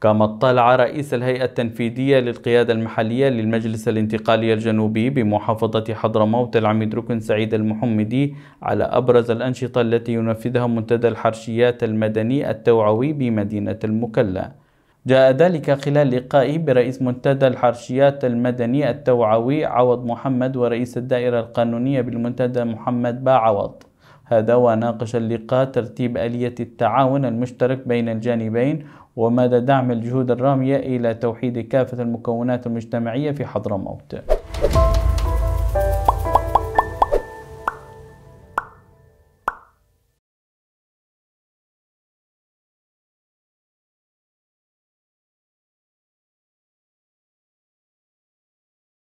كما اطلع رئيس الهيئة التنفيذية للقيادة المحلية للمجلس الانتقالي الجنوبي بمحافظة حضرموت العميد ركن سعيد المحمدي على أبرز الأنشطة التي ينفذها منتدى الحرشيات المدني التوعوي بمدينة المكلا جاء ذلك خلال لقائي برئيس منتدى الحرشيات المدني التوعوي عوض محمد ورئيس الدائرة القانونية بالمنتدى محمد باعوض هذا وناقش اللقاء ترتيب آلية التعاون المشترك بين الجانبين ومدى دعم الجهود الرامية إلى توحيد كافة المكونات المجتمعية في حضرموت.